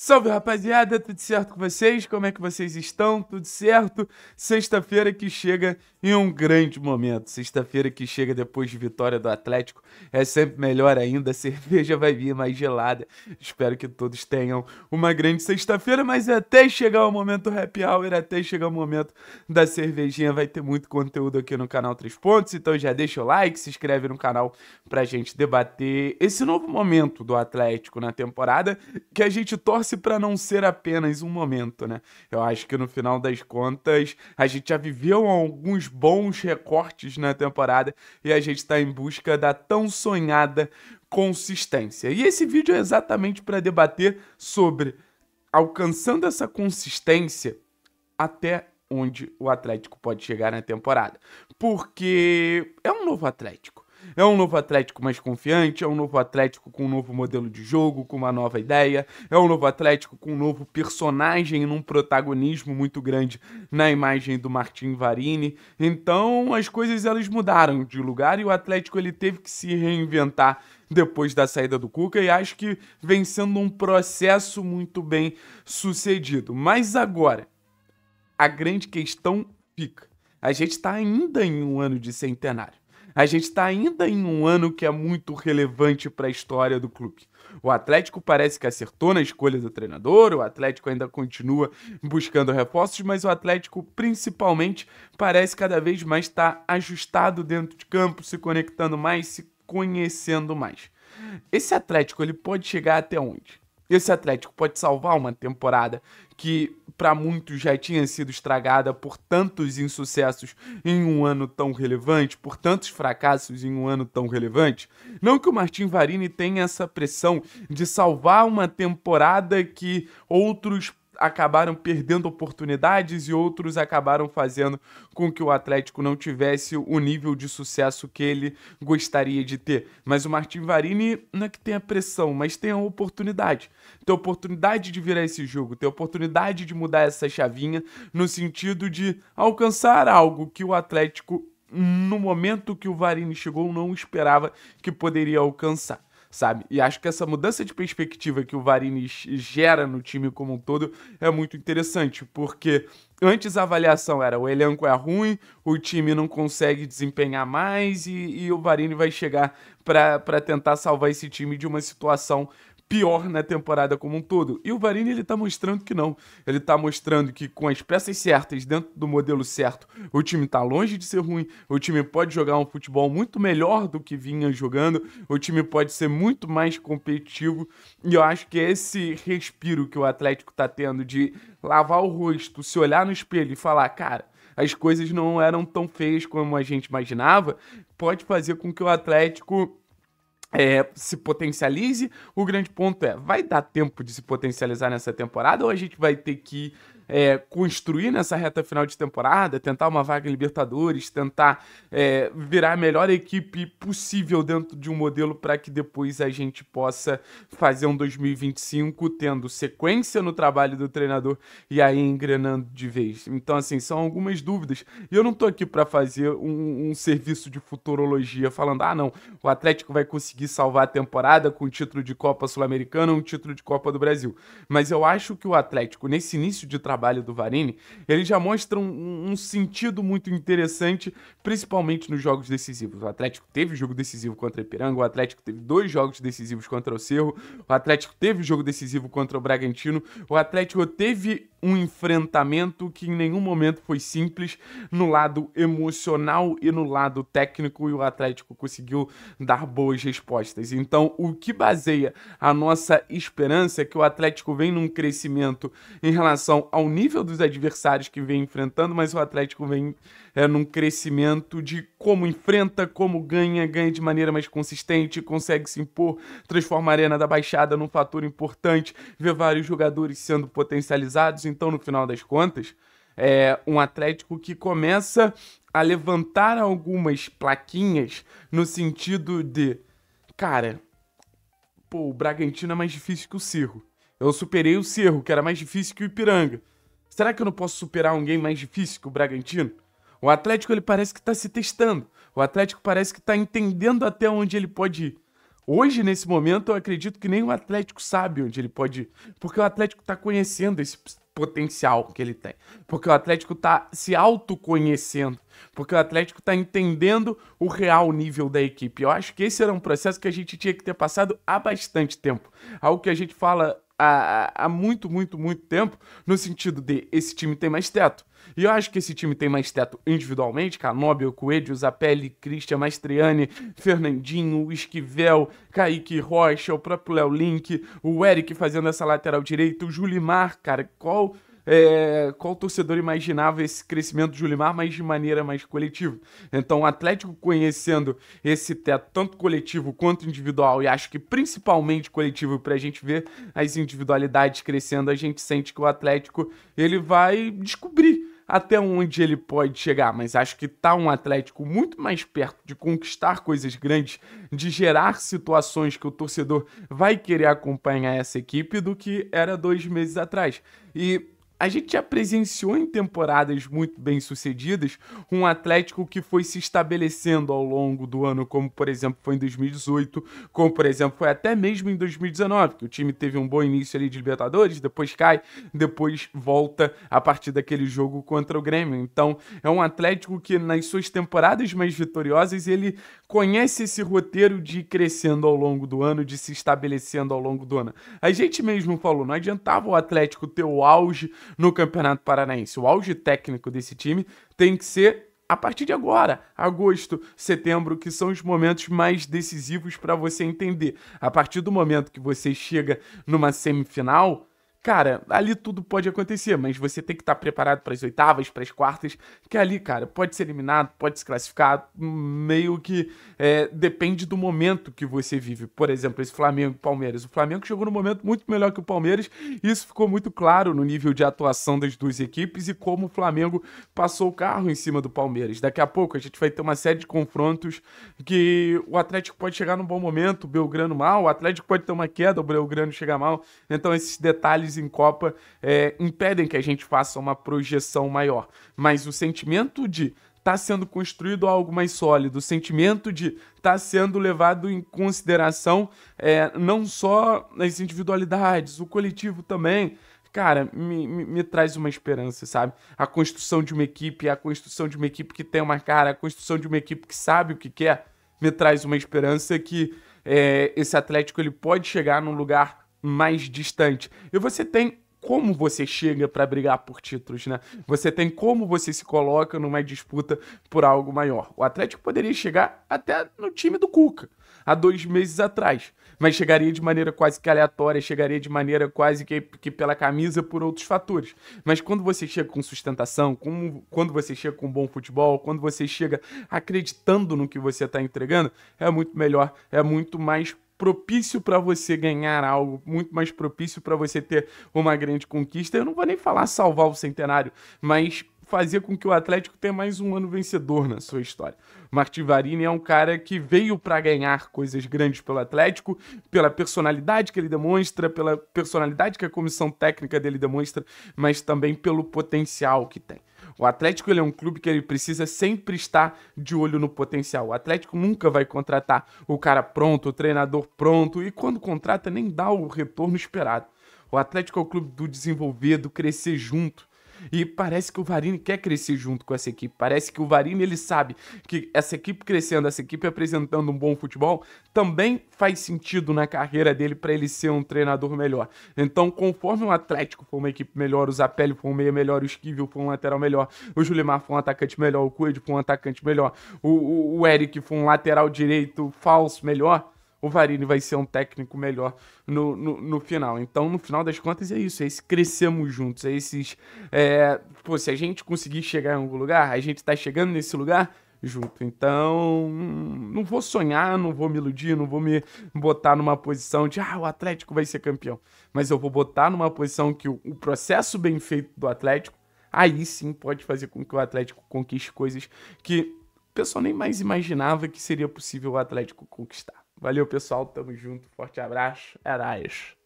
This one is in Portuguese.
Salve rapaziada, tudo certo com vocês? Como é que vocês estão? Tudo certo? Sexta-feira que chega em um grande momento. Sexta-feira que chega depois de vitória do Atlético é sempre melhor ainda. A cerveja vai vir mais gelada. Espero que todos tenham uma grande sexta-feira, mas até chegar o momento happy hour, até chegar o momento da cervejinha, vai ter muito conteúdo aqui no canal Três Pontos. Então já deixa o like, se inscreve no canal pra gente debater esse novo momento do Atlético na temporada que a gente torce torce para não ser apenas um momento, né? Eu acho que no final das contas, a gente já viveu alguns bons recortes na temporada e a gente está em busca da tão sonhada consistência. E esse vídeo é exatamente para debater sobre alcançando essa consistência até onde o Atlético pode chegar na temporada. Porque é um novo Atlético. É um novo Atlético mais confiante, é um novo Atlético com um novo modelo de jogo, com uma nova ideia, é um novo Atlético com um novo personagem e um protagonismo muito grande na imagem do Martin Varini. Então as coisas elas mudaram de lugar e o Atlético ele teve que se reinventar depois da saída do Cuca e acho que vem sendo um processo muito bem sucedido. Mas agora, a grande questão fica: a gente está ainda em um ano de centenário a gente está ainda em um ano que é muito relevante para a história do clube. O Atlético parece que acertou na escolha do treinador, o Atlético ainda continua buscando reforços, mas o Atlético, principalmente, parece cada vez mais estar tá ajustado dentro de campo, se conectando mais, se conhecendo mais. Esse Atlético ele pode chegar até onde? Esse Atlético pode salvar uma temporada que para muitos já tinha sido estragada por tantos insucessos em um ano tão relevante, por tantos fracassos em um ano tão relevante. Não que o Martin Varini tenha essa pressão de salvar uma temporada que outros acabaram perdendo oportunidades e outros acabaram fazendo com que o Atlético não tivesse o nível de sucesso que ele gostaria de ter. Mas o Martin Varini não é que tenha pressão, mas tem a oportunidade. Tem a oportunidade de virar esse jogo, tem a oportunidade de mudar essa chavinha no sentido de alcançar algo que o Atlético no momento que o Varini chegou não esperava que poderia alcançar sabe? E acho que essa mudança de perspectiva que o Varini gera no time como um todo é muito interessante, porque antes a avaliação era o elenco é ruim, o time não consegue desempenhar mais e, e o Varini vai chegar para tentar salvar esse time de uma situação pior na temporada como um todo. E o Varini ele tá mostrando que não. Ele tá mostrando que com as peças certas, dentro do modelo certo, o time tá longe de ser ruim, o time pode jogar um futebol muito melhor do que vinha jogando, o time pode ser muito mais competitivo. E eu acho que é esse respiro que o Atlético tá tendo de lavar o rosto, se olhar no espelho e falar, cara, as coisas não eram tão feias como a gente imaginava, pode fazer com que o Atlético é, se potencialize. O grande ponto é: vai dar tempo de se potencializar nessa temporada ou a gente vai ter que é, construir nessa reta final de temporada, tentar uma vaga em Libertadores, tentar é, virar a melhor equipe possível dentro de um modelo para que depois a gente possa fazer um 2025 tendo sequência no trabalho do treinador e aí engrenando de vez. Então, assim, são algumas dúvidas. E eu não estou aqui para fazer um, um serviço de futurologia falando, ah, não, o Atlético vai conseguir salvar a temporada com o título de Copa Sul-Americana, um título de Copa do Brasil. Mas eu acho que o Atlético, nesse início de trabalho, trabalho do Varini, ele já mostra um, um sentido muito interessante, principalmente nos jogos decisivos. O Atlético teve jogo decisivo contra o Ipiranga, o Atlético teve dois jogos decisivos contra o Cerro, o Atlético teve jogo decisivo contra o Bragantino, o Atlético teve um enfrentamento que em nenhum momento foi simples no lado emocional e no lado técnico e o Atlético conseguiu dar boas respostas. Então, o que baseia a nossa esperança é que o Atlético vem num crescimento em relação ao nível dos adversários que vem enfrentando, mas o Atlético vem é, num crescimento de como enfrenta, como ganha, ganha de maneira mais consistente, consegue se impor, transforma a Arena da Baixada num fator importante, vê vários jogadores sendo potencializados então, no final das contas, é um Atlético que começa a levantar algumas plaquinhas no sentido de, cara, pô, o Bragantino é mais difícil que o Cerro Eu superei o Cerro, que era mais difícil que o Ipiranga. Será que eu não posso superar alguém mais difícil que o Bragantino? O Atlético ele parece que está se testando. O Atlético parece que está entendendo até onde ele pode ir. Hoje, nesse momento, eu acredito que nem o Atlético sabe onde ele pode ir. Porque o Atlético está conhecendo esse potencial que ele tem. Porque o Atlético está se autoconhecendo. Porque o Atlético está entendendo o real nível da equipe. Eu acho que esse era um processo que a gente tinha que ter passado há bastante tempo. Algo que a gente fala há, há muito, muito, muito tempo, no sentido de esse time tem mais teto. E eu acho que esse time tem mais teto individualmente, Canóbio, Coelho, Zapelli, Cristian, Mastriani, Fernandinho, Esquivel, Kaique Rocha, o próprio Léo Link, o Eric fazendo essa lateral direita, o Julimar, cara, qual é, qual torcedor imaginava esse crescimento do Julimar, mas de maneira mais coletiva. Então, o Atlético conhecendo esse teto, tanto coletivo quanto individual, e acho que principalmente coletivo, para a gente ver as individualidades crescendo, a gente sente que o Atlético ele vai descobrir até onde ele pode chegar, mas acho que tá um Atlético muito mais perto de conquistar coisas grandes, de gerar situações que o torcedor vai querer acompanhar essa equipe do que era dois meses atrás. E a gente já presenciou em temporadas muito bem sucedidas um Atlético que foi se estabelecendo ao longo do ano, como por exemplo foi em 2018, como por exemplo foi até mesmo em 2019, que o time teve um bom início ali de Libertadores, depois cai, depois volta a partir daquele jogo contra o Grêmio. Então é um Atlético que nas suas temporadas mais vitoriosas ele conhece esse roteiro de ir crescendo ao longo do ano, de se estabelecendo ao longo do ano. A gente mesmo falou, não adiantava o Atlético ter o auge no Campeonato Paranaense. O auge técnico desse time tem que ser a partir de agora, agosto, setembro, que são os momentos mais decisivos para você entender. A partir do momento que você chega numa semifinal, Cara, ali tudo pode acontecer, mas você tem que estar tá preparado para as oitavas, para as quartas, que ali, cara, pode ser eliminado, pode se classificar, meio que é, depende do momento que você vive. Por exemplo, esse Flamengo e Palmeiras. O Flamengo chegou num momento muito melhor que o Palmeiras, e isso ficou muito claro no nível de atuação das duas equipes e como o Flamengo passou o carro em cima do Palmeiras. Daqui a pouco a gente vai ter uma série de confrontos que o Atlético pode chegar num bom momento, o Belgrano mal, o Atlético pode ter uma queda, o Belgrano chegar mal. Então, esses detalhes em Copa é, impedem que a gente faça uma projeção maior. Mas o sentimento de tá sendo construído algo mais sólido, o sentimento de tá sendo levado em consideração é, não só as individualidades, o coletivo também. Cara, me, me, me, traz uma esperança, sabe? A construção de uma equipe, a construção de uma equipe que tem uma cara, a construção de uma equipe que sabe o que quer, me traz uma esperança que é, esse Atlético ele pode chegar num lugar mais distante. E você tem como você chega para brigar por títulos, né? Você tem como você se coloca numa disputa por algo maior. O Atlético poderia chegar até no time do Cuca, há dois meses atrás, mas chegaria de maneira quase que aleatória, chegaria de maneira quase que, que pela camisa por outros fatores. Mas quando você chega com sustentação, com, quando você chega com bom futebol, quando você chega acreditando no que você está entregando, é muito melhor, é muito mais propício para você ganhar algo, muito mais propício para você ter uma grande conquista. Eu não vou nem falar salvar o centenário, mas fazia com que o Atlético tenha mais um ano vencedor na sua história. Martin Varini é um cara que veio para ganhar coisas grandes pelo Atlético, pela personalidade que ele demonstra, pela personalidade que a comissão técnica dele demonstra, mas também pelo potencial que tem. O Atlético ele é um clube que ele precisa sempre estar de olho no potencial. O Atlético nunca vai contratar o cara pronto, o treinador pronto, e quando contrata nem dá o retorno esperado. O Atlético é o clube do desenvolver, do crescer junto. E parece que o Varini quer crescer junto com essa equipe. Parece que o Varini ele sabe que essa equipe crescendo, essa equipe apresentando um bom futebol, também faz sentido na carreira dele para ele ser um treinador melhor. Então, conforme o Atlético for uma equipe melhor, o Zapelli for um meia melhor, o Esquivel for um lateral melhor, o Julimar for um atacante melhor, o Coelho for um atacante melhor, o, o, o Eric for um lateral direito falso melhor o Varini vai ser um técnico melhor no, no, no, final. Então, no final das contas, é isso. É esse crescemos juntos. É esses. É, pô, se a gente conseguir chegar em algum lugar, a gente tá chegando nesse lugar junto. Então, hum, não vou sonhar, não vou me iludir, não vou me botar numa posição de, ah, o Atlético vai ser campeão. Mas eu vou botar numa posição que o, o processo bem feito do Atlético, aí sim pode fazer com que o Atlético conquiste coisas que o pessoal nem mais imaginava que seria possível o Atlético conquistar. Valeu, pessoal. Tamo junto. Forte abraço. É